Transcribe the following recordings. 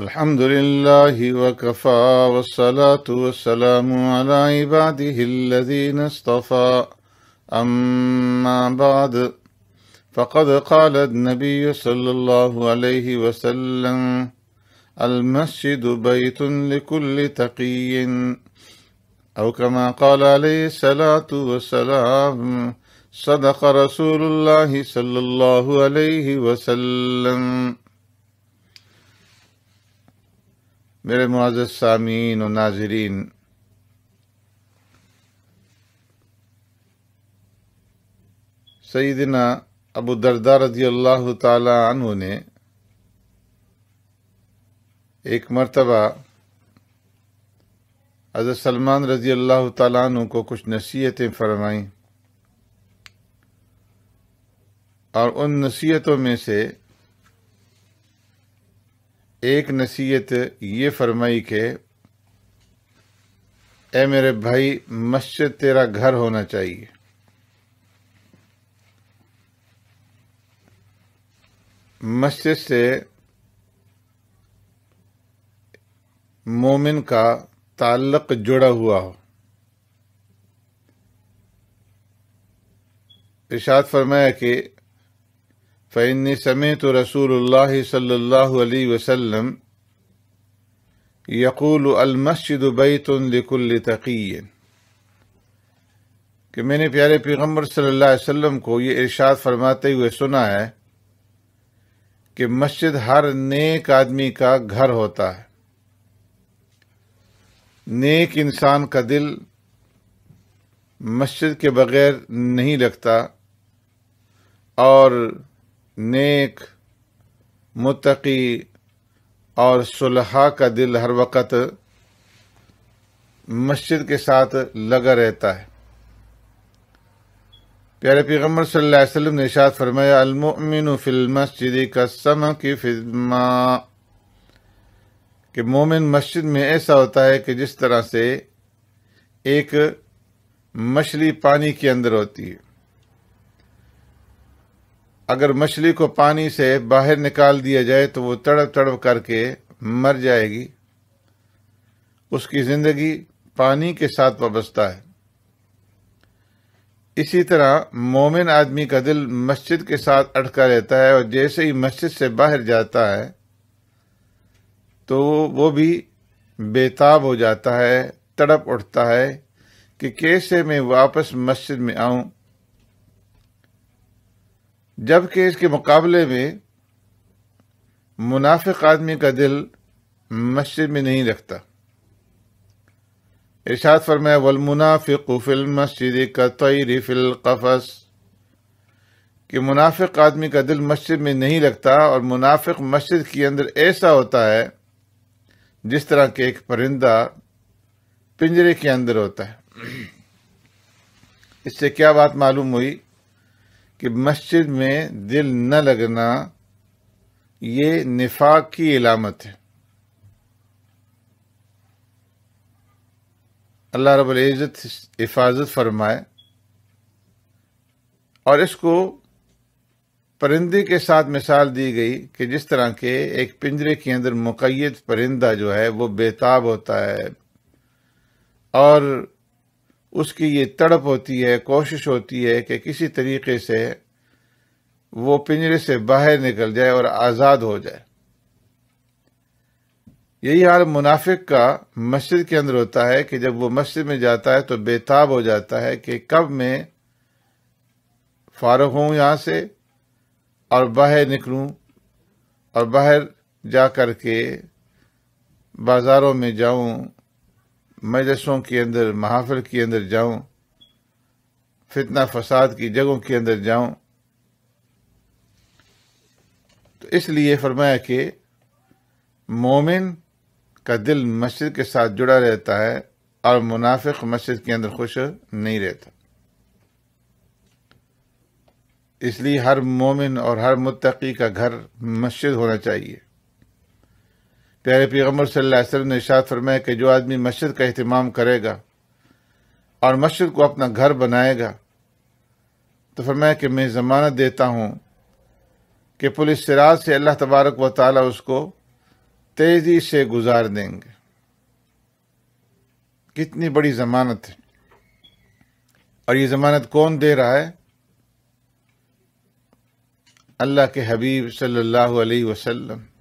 الحمد لله وكفى والصلاة والسلام على عباده الذين اصطفى أما بعد فقد قال النبي صلى الله عليه وسلم المسجد بيت لكل تقي أو كما قال عليه الصلاة والسلام صدق رسول الله صلى الله عليه وسلم मेरे मुआज़ सामीन और नाजरीन सईदना अबू दरदा रजी अल्लाह तु ने एक मरतबा अजर सलमान रजी अल्लाह तु को कुछ नसीहतें फरमाईं और उन नसीहतों में से एक नसीहत ये फरमाई के ए मेरे भाई मस्जिद तेरा घर होना चाहिए मस्जिद से मोमिन का ताल्लक जुड़ा हुआ हो इशाद फरमाया कि फ़ैन समेत रसूल सल्ला वसम यकूल अलमस्जिद बैतुल्लिकुल्ल तकीय कि मैंने प्यारे पैगम्बर सल्लल्लाहु अलैहि वसल्लम को ये इर्शाद फरमाते हुए सुना है कि मस्जिद हर नेक आदमी का घर होता है नेक इंसान का दिल मस्जिद के बगैर नहीं लगता और नेक मुतकी और सुलहा का दिल हर वक्त मस्जिद के साथ लगा रहता है प्यारे पैगम्बर सल्लल्लाहु अलैहि वसल्लम ने इशाद फरमाया अलमिन फिल मस्जिद का की फिजमा कि मोमिन मस्जिद में ऐसा होता है कि जिस तरह से एक मछली पानी के अंदर होती है अगर मछली को पानी से बाहर निकाल दिया जाए तो वो तड़प तड़प करके मर जाएगी उसकी जिंदगी पानी के साथ वाबस्ता है इसी तरह मोमिन आदमी का दिल मस्जिद के साथ अटका रहता है और जैसे ही मस्जिद से बाहर जाता है तो वो भी बेताब हो जाता है तड़प उठता है कि कैसे मैं वापस मस्जिद में आऊं जबकि इसके मुकाबले में मुनाफिक आदमी का दिल मस्जिद में नहीं रखता इर्शाद फरमाया मुनाफिक फिल मस्जिद का तयरी फिल कफस कि मुनाफिक आदमी का दिल मस्जिद में नहीं रखता और मुनाफिक मस्जिद के अंदर ऐसा होता है जिस तरह के एक परिंदा पिंजरे के अंदर होता है इससे क्या बात मालूम हुई कि मस्जिद में दिल न लगना ये निफाक की इलामत है अल्लाह इज़्ज़त हिफाजत फरमाए और इसको परिंदे के साथ मिसाल दी गई कि जिस तरह के एक पिंजरे के अंदर मुकैद परिंदा जो है वो बेताब होता है और उसकी ये तड़प होती है कोशिश होती है कि किसी तरीके से वो पिंजरे से बाहर निकल जाए और आज़ाद हो जाए यही हाल मुनाफिक का मस्जिद के अंदर होता है कि जब वो मस्जिद में जाता है तो बेताब हो जाता है कि कब मैं फारग हूँ यहाँ से और बाहर निकलूँ और बाहर जा कर के बाज़ारों में जाऊँ मजलसों के अंदर महाफिल के अंदर जाऊं फितना फसाद की जगहों के अंदर जाऊं तो इसलिए फरमाया कि मोमिन का दिल मस्जिद के साथ जुड़ा रहता है और मुनाफिक मस्जिद के अंदर खुश नहीं रहता इसलिए हर मोमिन और हर मुत्तकी का घर मस्जिद होना चाहिए प्यारे पैगम्बर वसल्लम ने इशात फरमाया कि जो आदमी मस्जिद का अहतमाम करेगा और मस्जिद को अपना घर बनाएगा तो फरमाया कि मैं ज़मानत देता हूँ कि पुलिस सिराज से अल्लाह तबारक व ताली उसको तेज़ी से गुजार देंगे कितनी बड़ी ज़मानत है और ये ज़मानत कौन दे रहा है अल्लाह के हबीब सल्लल्लाहु अलैहि वसल्लम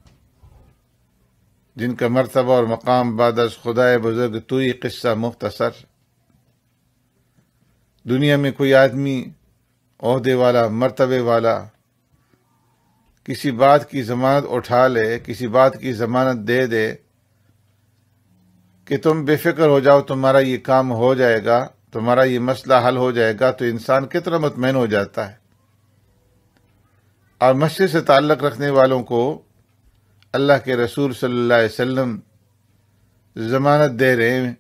जिनका मरतबा और मकाम बादश खुदाए बुज़ुर्ग तो किस्सा मुख्तसर दुनिया में कोई आदमी अहदे वाला मरतबे वाला किसी बात की जमानत उठा ले किसी बात की जमानत दे दे कि तुम बेफिक्र हो जाओ तुम्हारा ये काम हो जाएगा तुम्हारा ये मसला हल हो जाएगा तो इंसान कितना मुतमिन हो जाता है और मस्जिद से ताल्लक़ रखने वालों को अल्लाह के रसूल सल्लल्लाहु अलैहि वसल्लम ज़मानत दे रहे हैं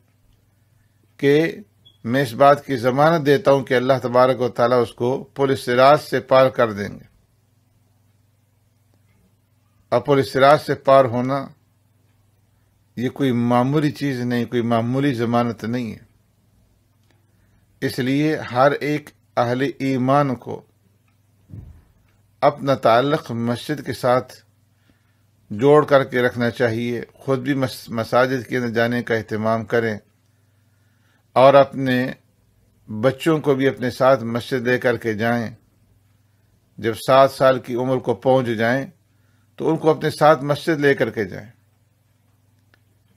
कि मैं इस बात की ज़मानत देता हूँ कि अल्लाह तबारक व उसको पुलिस राज से पार कर देंगे और पुलिस राज से पार होना ये कोई मामूली चीज़ नहीं कोई मामूली ज़मानत नहीं है इसलिए हर एक अहले ईमान को अपना ताल्लुक मस्जिद के साथ जोड़ करके रखना चाहिए ख़ुद भी मसाजिद के अंदर जाने का अहतमाम करें और अपने बच्चों को भी अपने साथ मस्जिद ले करके जाएं जब सात साल की उम्र को पहुंच जाएं तो उनको अपने साथ मस्जिद ले करके जाएं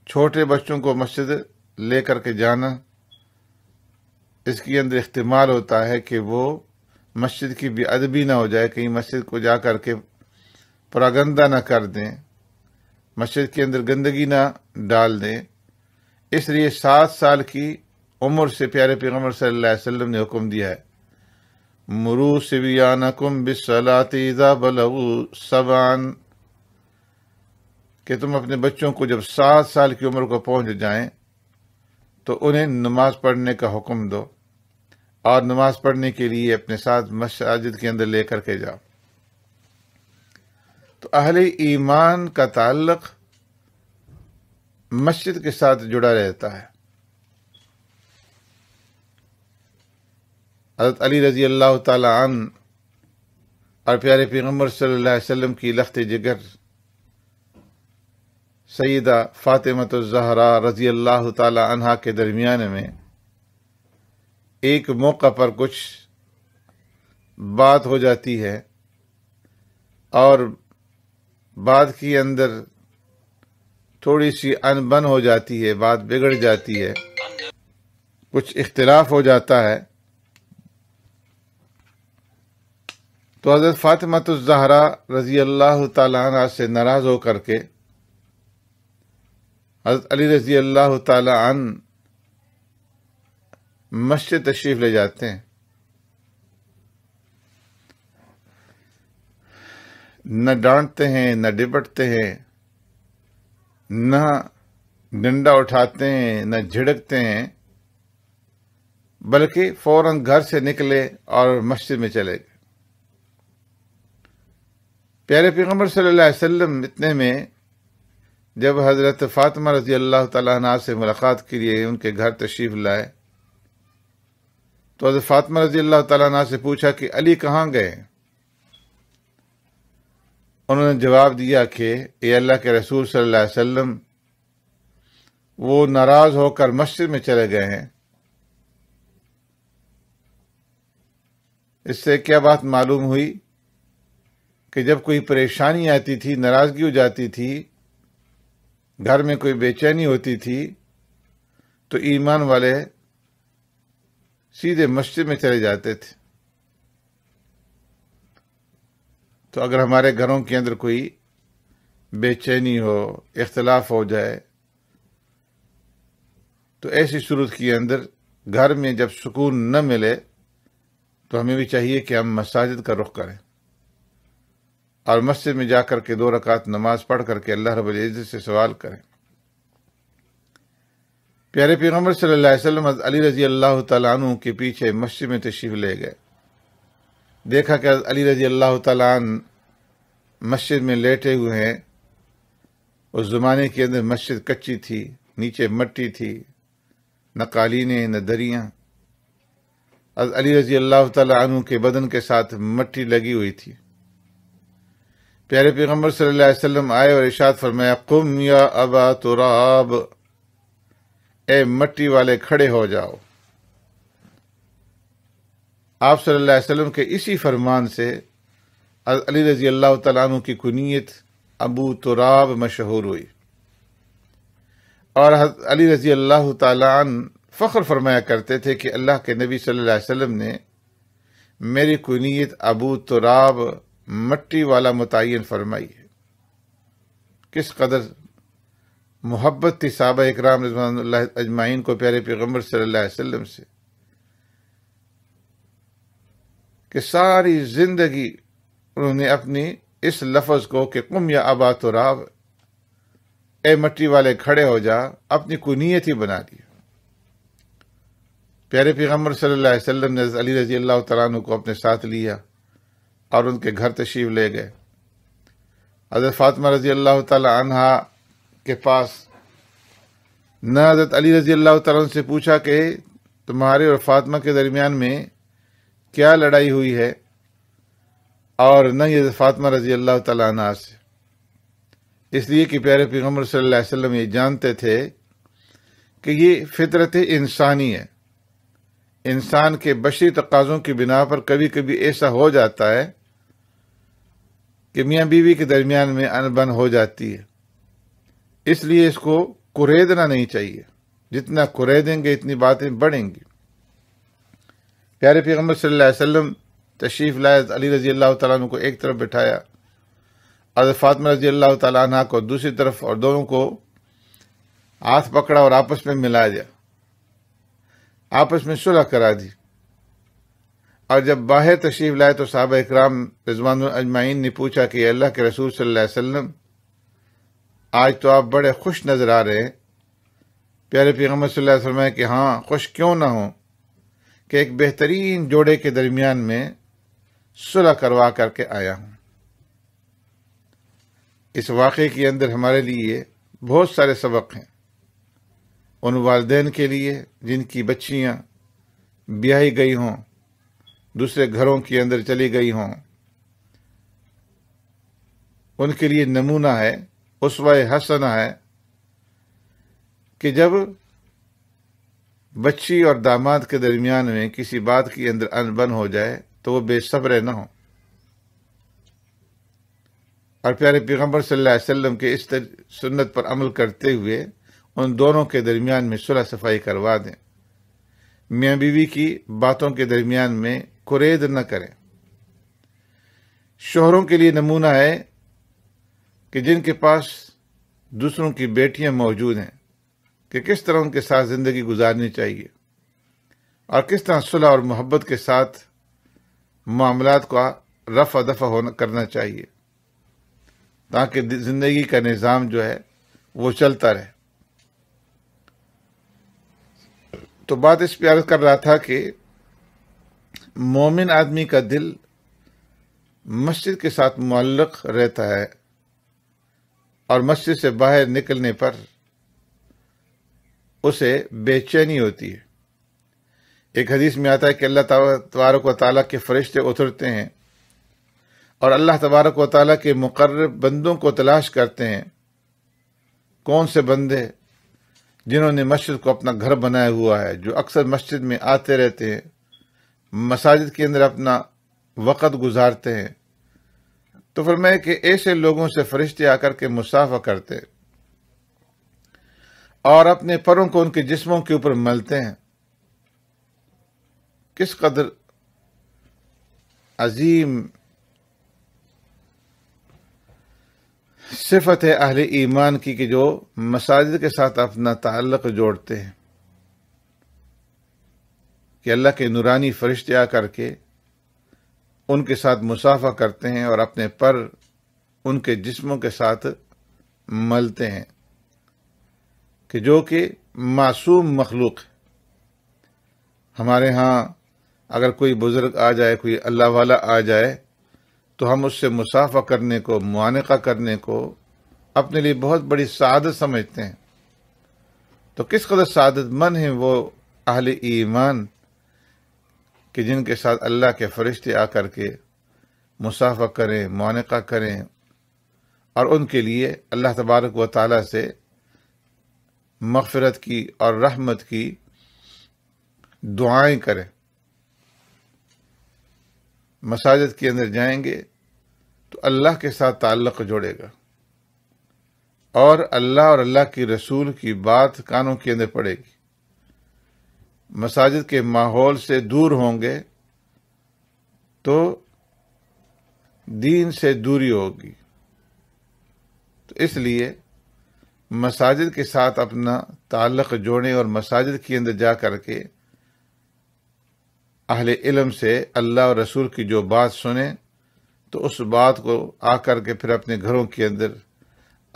छोटे बच्चों को मस्जिद ले करके जाना इसके अंदर इस्तेमाल होता है कि वो मस्जिद की भी अदबी ना हो जाए कहीं मस्जिद को जा करके प्रागंदा ना कर दें मस्जिद के अंदर गंदगी ना डाल दें इसलिए सात साल की उम्र से प्यारे पैगम्बर सल्लल्लाहु अलैहि वसल्लम ने हुक्म दिया है मुरू सिबियानकुम बिसलातीजा बलऊ सबान कि तुम अपने बच्चों को जब सात साल की उम्र को पहुंच जाएं तो उन्हें नमाज पढ़ने का हुक्म दो और नमाज पढ़ने के लिए अपने साथ मस्जिद के अंदर लेकर के जाओ तो अहले ईमान का ताल्लक मस्जिद के साथ जुड़ा रहता है हज़रत अली रजी अल्लाह तन और प्यारे पैगम्बर सल्लल्लाहु अलैहि वसल्लम की लखत जिगर सैदा फ़ातिमत ज़हरा रजी अल्लाह तहा के दरमियान में एक मौका पर कुछ बात हो जाती है और बात के अंदर थोड़ी सी अनबन हो जाती है बात बिगड़ जाती है कुछ इख्तलाफ हो जाता है तो हज़रत ज़हरा रज़ी अल्लाह तला से नाराज़ होकर के हज़रत अली रज़ी अल्लाह तन मस्जिद तशरीफ़ ले जाते हैं न डांटते हैं न डिबटते हैं न डंडा उठाते हैं न झिड़कते हैं बल्कि फौरन घर से निकले और मस्जिद में चले गए प्यारे पैगम्बर सल्लल्लाहु अलैहि वसल्लम इतने में जब हज़रत फ़ातिमा रजी अल्लाह तह से मुलाकात के लिए उनके घर तशरीफ़ लाए तो हज़रत फ़ातिमा रजी अल्लाह तह से पूछा कि अली कहाँ गए उन्होंने जवाब दिया कि ए अल्लाह के रसूल सल्लल्लाहु अलैहि वसल्लम वो नाराज़ होकर मस्जिद में चले गए हैं इससे क्या बात मालूम हुई कि जब कोई परेशानी आती थी नाराज़गी हो जाती थी घर में कोई बेचैनी होती थी तो ईमान वाले सीधे मस्जिद में चले जाते थे तो अगर हमारे घरों के अंदर कोई बेचैनी हो इख्तलाफ हो जाए तो ऐसी सूरत के अंदर घर में जब सुकून न मिले तो हमें भी चाहिए कि हम मसाजिद का रुख करें और मस्जिद में जाकर के दो रकात नमाज पढ़ करके अल्लाह रब इज़्ज़त से सवाल करें प्यारे पैगम्बर सल्लल्लाहु अलैहि वसल्लम अली रजी अल्लाह तु के पीछे मस्जिद में तशरीफ़ ले गए देखा कि अली रजी अल्लाह तन मस्जिद में लेटे हुए हैं उस ज़माने के अंदर मस्जिद कच्ची थी नीचे मट्टी थी न कालीने न दरियाँ अली रजी अल्लाह तु के बदन के साथ मट्टी लगी हुई थी प्यारे पैगम्बर सल्लम आए और इशाद फरमाया कुम या अबा तुराब ए मट्टी वाले खड़े हो जाओ आप सल्लल्लाहु अलैहि वसल्लम के इसी फरमान से अली रजी अल्लाह तु की कुनीत अबू तुराब मशहूर हुई और अली रजी अल्लाह तन फ़ख्र फरमाया करते थे कि अल्लाह के नबी सल्लल्लाहु अलैहि वसल्लम ने मेरी कुनीत अबू तुराब मट्टी वाला मुतन फरमाई है किस कदर मोहब्बत थी साहब इकराम रजमान अजमाइन को प्यारे पैगम्बर सल्लल्लाहु अलैहि वसल्लम से कि सारी जिंदगी उन्होंने अपनी इस लफज को कि कुम या अबा तो राव ए मट्टी वाले खड़े हो जा अपनी कुनीत ही बना दी प्यारे पैगम्बर सल्लल्लाहु अलैहि वसल्लम ने अली रजी अल्लाह तु को अपने साथ लिया और उनके घर तशीव ले गए हज़रत फातिमा रजी अल्लाह तहा के पास न हज़रत अली रजी अल्लाह तु से पूछा कि तुम्हारे और फातिमा के दरमियान में क्या लड़ाई हुई है और न ये फातमा रजी अल्लाह तला से इसलिए कि प्यारे पैगम्बर सल्लम ये जानते थे कि ये फितरत इंसानी है इंसान के बशी तकाज़ों की बिना पर कभी कभी ऐसा हो जाता है कि मियाँ बीवी के दरमियान में अनबन हो जाती है इसलिए इसको कुरेदना नहीं चाहिए जितना कुरेदेंगे इतनी बातें बढ़ेंगी प्यारे पैगम्बर सल्लल्लाहु अलैहि वसल्लम तशरीफ़ लाए अली रज़ी अल्लाह तु को एक तरफ बिठाया और फ़ातमा रज़ी अल्लाह तह को दूसरी तरफ और दोनों को हाथ पकड़ा और आपस में मिला दिया आपस में सुलह करा दी और जब बाहर तशरीफ़ लाए तो साहब इकराम रजवान अजमाइन ने पूछा कि अल्लाह के रसूल सल्लल्लाहु अलैहि वसल्लम आज तो आप बड़े खुश नज़र आ रहे हैं प्यारे पैगम्बर सल्लल्लाहु अलैहि वसल्लम कि हाँ खुश क्यों ना हों कि एक बेहतरीन जोड़े के दरमियान में सुलह करवा करके आया हूं इस वाक़े के अंदर हमारे लिए बहुत सारे सबक हैं उन वालदेन के लिए जिनकी बच्चियां ब्याही गई हों दूसरे घरों के अंदर चली गई हों उनके लिए नमूना है उसवा हसना है कि जब बच्ची और दामाद के दरमियान में किसी बात की अंदर अनबन हो जाए तो वो बेसब्र न हो और प्यारे पैगम्बर सल्लल्लाहु के इस सुन्नत पर अमल करते हुए उन दोनों के दरमियान में सुलह सफाई करवा दें मियाँ बीवी की बातों के दरमियान में कुरेद न करें शोहरों के लिए नमूना है कि जिनके पास दूसरों की बेटियां मौजूद हैं कि किस तरह उनके साथ ज़िंदगी गुजारनी चाहिए और किस तरह सुलह और मोहब्बत के साथ मामला का रफ़ दफ़ा होना करना चाहिए ताकि ज़िंदगी का निज़ाम जो है वो चलता रहे तो बात इस प्यार कर रहा था कि मोमिन आदमी का दिल मस्जिद के साथ मल्लक रहता है और मस्जिद से बाहर निकलने पर उसे बेचैनी होती है एक हदीस में आता है कि अल्लाह तबारक व ताली के फरिश्ते उतरते हैं और अल्लाह तबारक व के मुकर बंदों को तलाश करते हैं कौन से बंदे जिन्होंने मस्जिद को अपना घर बनाया हुआ है जो अक्सर मस्जिद में आते रहते हैं मसाजिद के अंदर अपना वक़्त गुजारते हैं तो फरमाए कि ऐसे लोगों से फरिश्ते आकर के मुसाफा करते हैं और अपने परों को उनके जिस्मों के ऊपर मलते हैं किस कदर अजीम सिफत है अहल ईमान की कि जो मसाजिद के साथ अपना ताल्लक जोड़ते हैं कि अल्लाह के नूरानी फरिश्ते आ करके उनके साथ मुसाफा करते हैं और अपने पर उनके जिस्मों के साथ मलते हैं कि जो कि मासूम मखलूक है हमारे यहाँ अगर कोई बुज़ुर्ग आ जाए कोई अल्लाह वाला आ जाए तो हम उससे मुसाफा करने को मुआनका करने को अपने लिए बहुत बड़ी सादत समझते हैं तो किस कदर सादत मन है वो अहल ईमान कि जिनके साथ अल्लाह के फरिश्ते आकर के मुसाफा करें मुआनका करें और उनके लिए अल्लाह तबारक व ताली से मगफरत की और रहमत की दुआएं करें मसाजद के अंदर जाएंगे तो अल्लाह के साथ ताल्लक़ जोड़ेगा और अल्लाह और अल्लाह की रसूल की बात कानों के अंदर पड़ेगी मसाजिद के माहौल से दूर होंगे तो दीन से दूरी होगी तो इसलिए मसाजिद के साथ अपना ताल्लक जोड़ें और मसाजिद के अंदर जा कर के अहल इलम से अल्लाह और रसूल की जो बात सुने तो उस बात को आकर के फिर अपने घरों के अंदर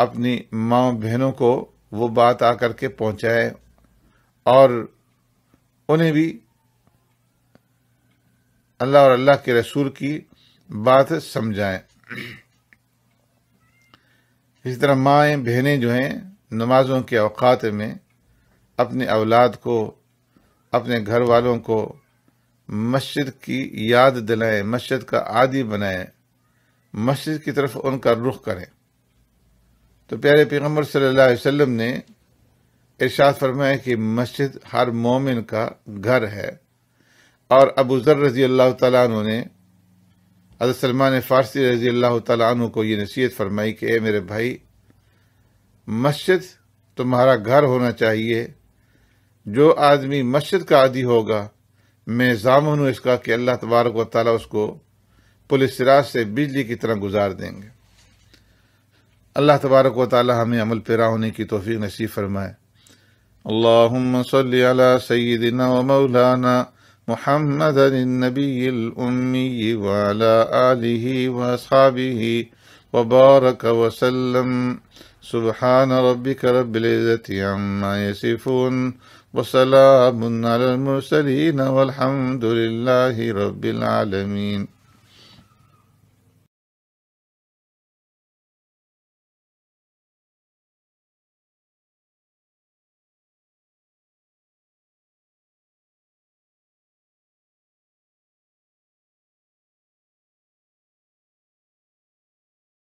अपनी माओ बहनों को वो बात आकर के पहुँचाए और उन्हें भी अल्लाह और अल्लाह के रसूल की बात समझाएं इसी तरह माएँ बहनें जो हैं नमाज़ों के अवकात में अपने अवलाद को अपने घर वालों को मस्जिद की याद दिलाएं मस्जिद का आदि बनाएं मस्जिद की तरफ उनका रुख करें तो प्यारे पैगम्बर सल्लल्लाहु अलैहि वसल्लम ने इरशाद फरमाया कि मस्जिद हर मोमिन का घर है और अबू जर रजी अल्लाह तु ने हजरत सलमान फ़ारसी रजी अल्लाह तु को ये नसीहत फरमाई कि ए मेरे भाई मस्जिद तुम्हारा घर होना चाहिए जो आदमी मस्जिद का आदि होगा मैं जामुन हूँ इसका कि अल्लाह तबारक व ताली उसको पुलिस सिराज से बिजली की तरह गुजार देंगे अल्लाह तबारक व ताली हमें अमल पैरा होने की तोफ़ी नसीब फरमाए अल्लाम सैदिन मौलाना محمدا النبي الأمي وعلى آله وأصحابه وبارك وسلم سبحان ربك رب العزة عما يصفون وسلام على المرسلين والحمد لله رب العالمين